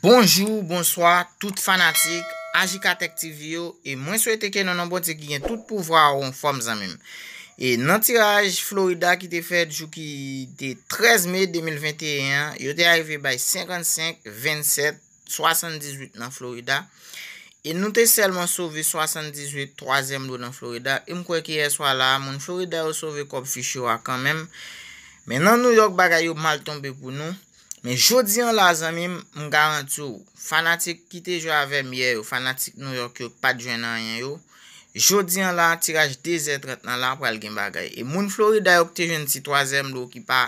Bonjou, bonswa, tout fanatik, AJK Tech TV yo, e mwen sou ete ke nan anbote ki gen tout pouvra ou an form zanmim. E nan tiraj Florida ki te fet jou ki de 13 me 2021, yo te arive bay 55, 27, 78 nan Florida, e nou te selman souve 78, 3em lou nan Florida, e mkwe ki e swa la, mwen Florida yo souve kop fichou a kanmem, men nan New York bagay yo mal tombe pou nou, Men jodi an la zanmim, m garanti ou, fanatik ki te jo avem ye yo, fanatik nou yo ki yo pat jwen nan yen yo, jodi an la tiraj dezen tret nan la pral gen bagay. E moun Florida yo ki te jwen ti toazem lo ki pa,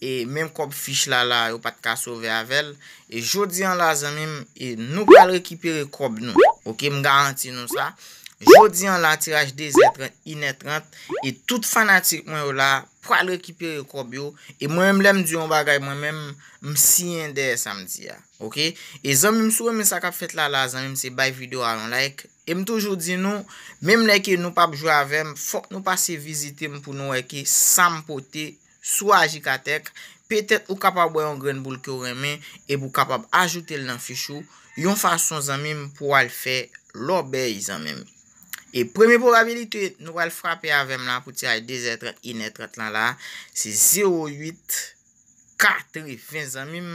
e menm kop fich la la yo pat ka sove avel, e jodi an la zanmim, e nou kal rekipere kop nou, ok, m garanti nou sa. Jodi an la tiraj de zetran inetrant E tout fanatik mwen yo la Pwa l rekipye rekob yo E mwen mlem diyon bagay mwen mwen m Msi yende samdi ya E zanmim sou mwen sakap fet la la Zanmim se bay video a yon like E m toujou di nou Mwen mleke nou pa bjwa avem Fok nou pase vizite m pou nou weke Sam pote sou ajikatek Petet ou kapab wè yon gren boul kyo remen E bou kapab ajoute l nan fichou Yon fason zanmim pou al fe L obè yon zanmim E premi porabilite nou wale frape avèm la pou tiraj 2 etre in etre tlan la, se 0840 zanmim.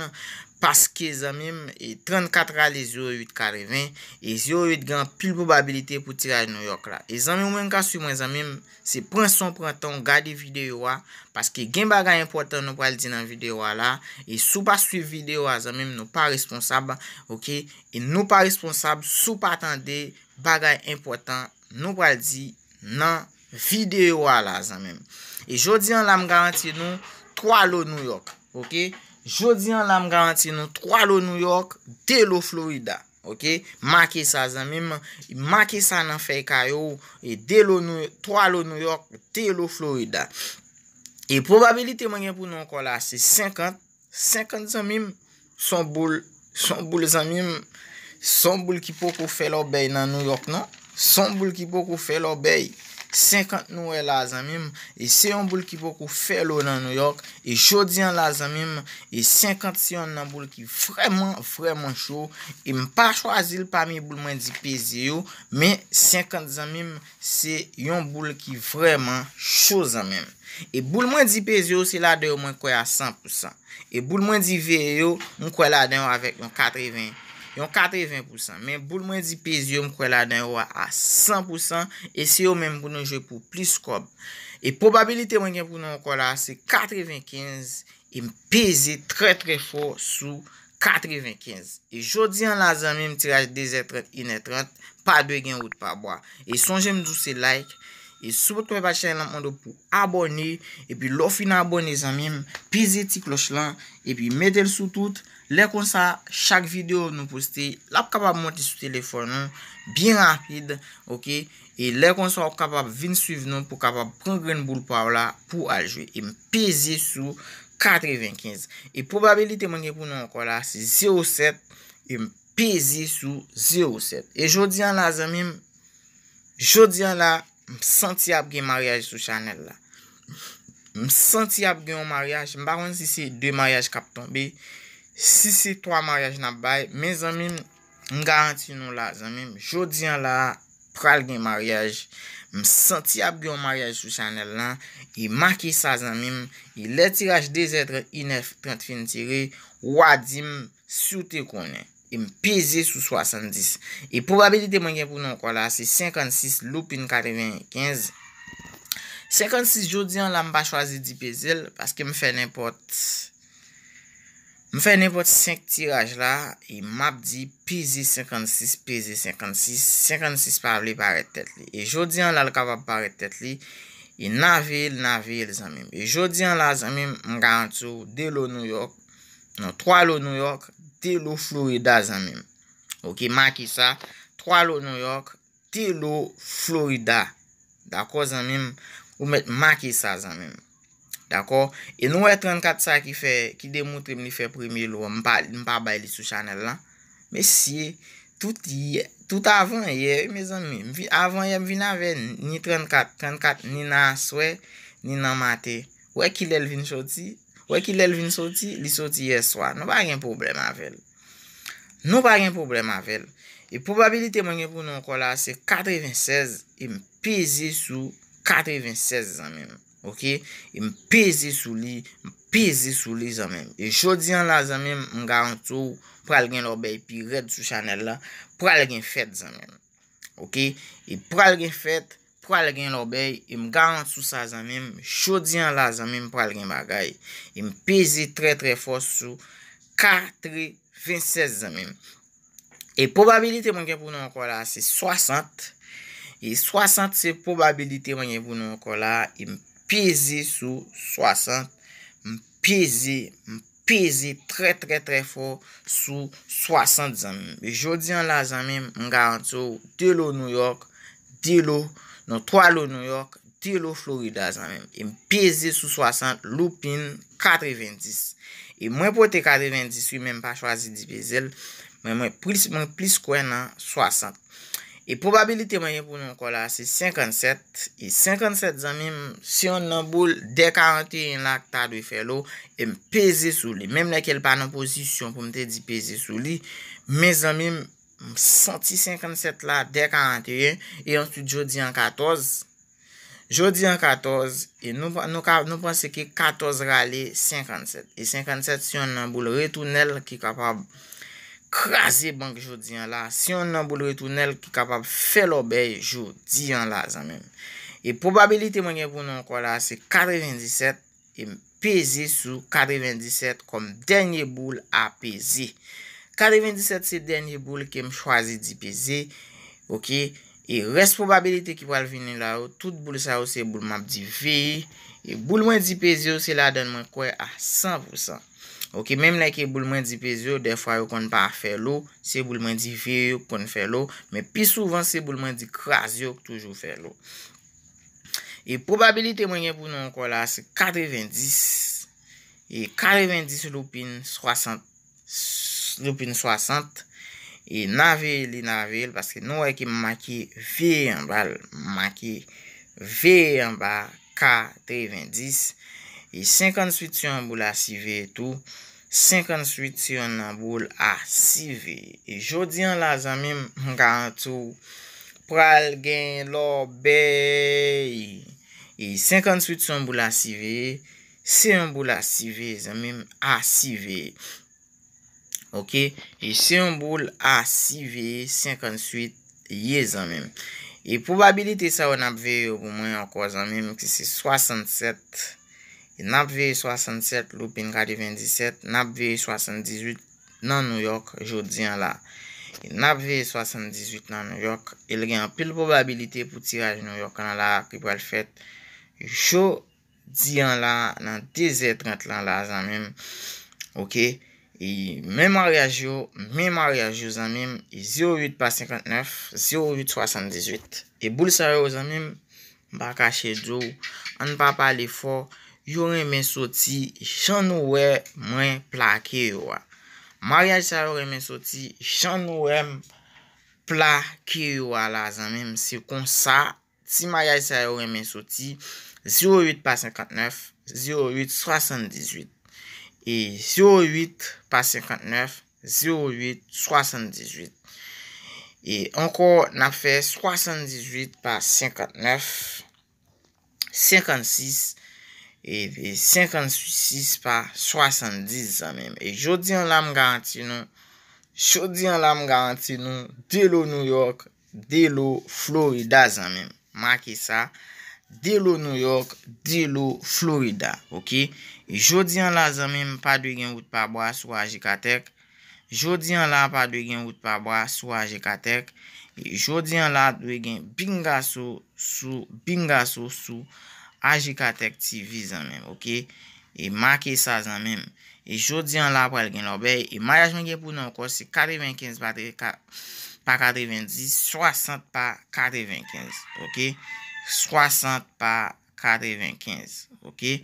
Paske zanmim, e 34 al e 0840, e 08 gan pil probabilite pou tiraj Nouyok la. E zanmim ou men ka suy mwen zanmim, se pran son pran ton gade videyo a, paske gen bagay important nou wale di nan videyo a la, e sou pa suy videyo a zanmim nou pa responsab, ok, e nou pa responsab sou pa atan de bagay important, Nou pa di nan videyo a la zanmim. E jodi an la m garanti nou 3 lo New York. Ok. Jodi an la m garanti nou 3 lo New York. De lo Florida. Ok. Make sa zanmim. Make sa nan fey kayo. E 3 lo New York. De lo Florida. E probabilite man gen pou nou an kon la. Se 50. 50 zanmim. Son bol. Son bol zanmim. Son bol ki pou pou fey lo bay nan New York nan. Son boul ki pokou fè lò bèy, 50 nouè la zanmim, e se yon boul ki pokou fè lò nan New York, e jodi an la zanmim, e 50 se yon nan boul ki frèman frèman chò, e mpa chwazil pa mi boul mwen di peze yo, me 50 zanmim se yon boul ki frèman chò zanmim. E boul mwen di peze yo se la deyo mwen kwe a 100%, e boul mwen di veyo mwen kwe la deyo avèk yon 80%. Yon 80%, men boul mwen di pezi yon mkwe la den yon a 100% E se yon men mkwen nou je pou plis kob E probabilite mwen gen mkwen nou mkwen la se 95 E mpeze tre tre fwo sou 95 E jodi an la zanmim tiraj 2.30, 1.30 Pa 2 gen wout pa bo E son jen mdou se like E sou potwen pa chen lan mwando pou abone E pi lo fina abone zanmim Peze ti kloch lan E pi medel sou tout Lè kon sa, chak vide ou nou poste, lè pou kapap monte sou telefon nou, biyan rapide, ok, e lè kon sa, ou kapap vin suiv nou pou kapap prangren boulpaw la pou aljwe, e m pezi sou 4,25. E probabili teman gen pou nou anko la, se 0,7, e m pezi sou 0,7. E jodi an la, zemim, jodi an la, m senti ap gen mariage sou chanel la. M senti ap gen o mariage, m bakon si se 2 mariage kap tombe, 6 et 3 maryaj nan bay. Men zanmim, m garanti nou la. Zanmim, jodi an la, pral gen maryaj. M senti ap gen maryaj sou chanel lan. E maki sa zanmim. E letiraj 2 zetre i 9 pwant fin tiri. Wadim, soute konen. E m peze sou 70. E pou abilite mwen gen pou nou kwa la. Se 56 lupin 95. 56 jodi an la m ba chwazi di pezel. Paske m fe n'importe. M fe nepot 5 tiraj la, e map di pizi 56, pizi 56, 56 pavli paret tet li. E jodi an la lakabap paret tet li, e navil, navil zanmim. E jodi an la zanmim, m garantou, de lo New York, nou 3 lo New York, de lo Florida zanmim. Ok, maki sa, 3 lo New York, de lo Florida. Dako zanmim, ou met maki sa zanmim. E nou wè 34 sa ki demoutre mi fè premil wè, mpa bay li sou chanel la. Mè si, tout avon yè, avon yè mi vin avè, ni 34, 34 ni nan swè, ni nan matè. Wè ki lèl vin soti, wè ki lèl vin soti, li soti yè swè. Nou wè gen problem avèl. Nou wè gen problem avèl. E probabilite mwen gen pou nou kon la se 96, im peze sou 96 zan mèm. Ok, e m pezi sou li, m pezi sou li zanmen. E chodian la zanmen, m garantou pral gen lo bey, pi red sou chanel la, pral gen fet zanmen. Ok, e pral gen fet, pral gen lo bey, e m garantou sa zanmen, chodian la zanmen, pral gen bagay. E m pezi tre tre fos sou, katre vinses zanmen. E probabilite mwen gen pou nou anko la, se swasant, e swasant se probabilite mwen gen pou nou anko la, m pezi. M peze sou 60, m peze, m peze tre tre tre for sou 60 zanmen. E jodi an la zanmen, m garanti ou 2 lo New York, 2 lo, nou 3 lo New York, 2 lo Florida zanmen. E m peze sou 60, lupin 90. E mwen pote 90, wim men pa chwazi di pezel, mwen plis kwen nan 60. E probabilite mwen yon pou nou kon la se 57. E 57 zanmim si yon nan boul de 41 la ki ta dwe fe lo. E m peze sou li. Mem la ke l pa nan posisyon pou mte di peze sou li. Me zanmim m senti 57 la de 41. E ansou jodi an 14. Jodi an 14. E nou pense ki 14 rale 57. E 57 si yon nan boul retounel ki kapabou. krasi bank jodi an la, si yon nan boule retounel ki kapab fe lo bey jodi an la zanmen. E probabilite mwenye boule nan kwa la se 47, e m pezi sou 47 kom denye boule a pezi. 47 se denye boule ke m chwazi di pezi, ok, e res probabilite ki pal vini la ou, tout boule sa ou se boule map di veyi, e boule mwen di pezi ou se la denye mwen kwa a 100%. Ok, mem la ke boulman di pezyo, defwa yo kon pa fe lo, se boulman di ve yo kon fe lo, me pi souvan se boulman di krazyo yo kon toujou fe lo. E probabilite mwenye pou nou anko la se kadevendis, e kadevendis lupin 60, lupin 60, e navel li navel, paske nou eke maki ve yon bal, maki ve yon bal kadevendis. E 58 yon bou la sivye tou, 58 yon nan bou la sivye. E jodi an la zanmim, mga tou, pral gen lor bey. E 58 yon bou la sivye, 58 yon bou la sivye zanmim, a sivye. Ok, e 58 yon bou la sivye, 58 yon bou la sivye zanmim. E poubabilite sa w nan apve yo pou mwen an kwa zanmim, ki se 67 yon. Napveye 67, lupin kade 27, napveye 78 nan Nouyok, jodi an la. Napveye 78 nan Nouyok, el gen apil probabilite pou tiraj Nouyok an la ki pral fèt. Jodi an la, nan 10 et 30 lan la zanmim. Ok, memorya jyo, memorya jyo zanmim, 08 pas 59, 08 78. E boulsaryo zanmim, baka chedou, an papa li fò. Yo remen soti chan wè mwen pla kè yo wè. Ma yal sa yo remen soti chan wè mwen pla kè yo wè la zanmèm. Se kon sa, si ma yal sa yo remen soti, 08 pa 59, 08, 78. E 08 pa 59, 08, 78. E ankon nan fè 78 pa 59, 56. E ve 56 pa 70 zanmèm. E jodi an la m garanti nou. Jodi an la m garanti nou. Delo New York. Delo Florida zanmèm. Maki sa. Delo New York. Delo Florida. Ok. E jodi an la zanmèm pa dwe gen wout pa bwa sou aji katek. Jodi an la pa dwe gen wout pa bwa sou aji katek. E jodi an la dwe gen binga sou sou. Agi katek ti vizan men, ok? E make sa zan men. E jodi an la pwel gen lobe, e mayajmen gen pou nan kwa, se kade venkenz pa kade venkenz, 60 pa kade venkenz, ok? 60 pa kade venkenz. katre 25. Ok?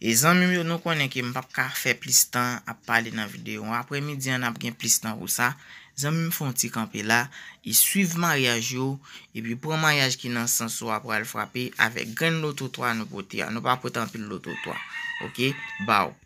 E zan mi mi yo nou konen ki mi pap ka fe plis tan ap pale nan videon. Apre mi diyan ap gen plis tan pou sa. Zan mi mi fon ti kanpe la. I e suiv ma riaj yo. E pi pou ma riaj ki nan san so ap wale fwape avek gen loto toa nou poti ya. Nou pa potan pil loto toa. Ok? Baw.